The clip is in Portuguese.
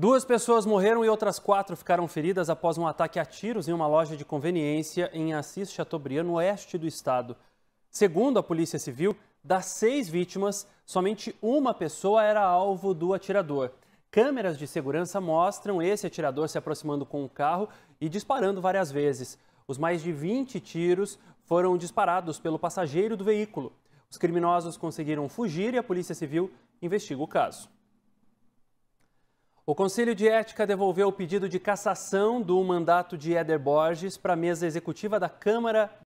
Duas pessoas morreram e outras quatro ficaram feridas após um ataque a tiros em uma loja de conveniência em Assis Chateaubriand, no oeste do estado. Segundo a Polícia Civil, das seis vítimas, somente uma pessoa era alvo do atirador. Câmeras de segurança mostram esse atirador se aproximando com o um carro e disparando várias vezes. Os mais de 20 tiros foram disparados pelo passageiro do veículo. Os criminosos conseguiram fugir e a Polícia Civil investiga o caso. O Conselho de Ética devolveu o pedido de cassação do mandato de Éder Borges para a mesa executiva da Câmara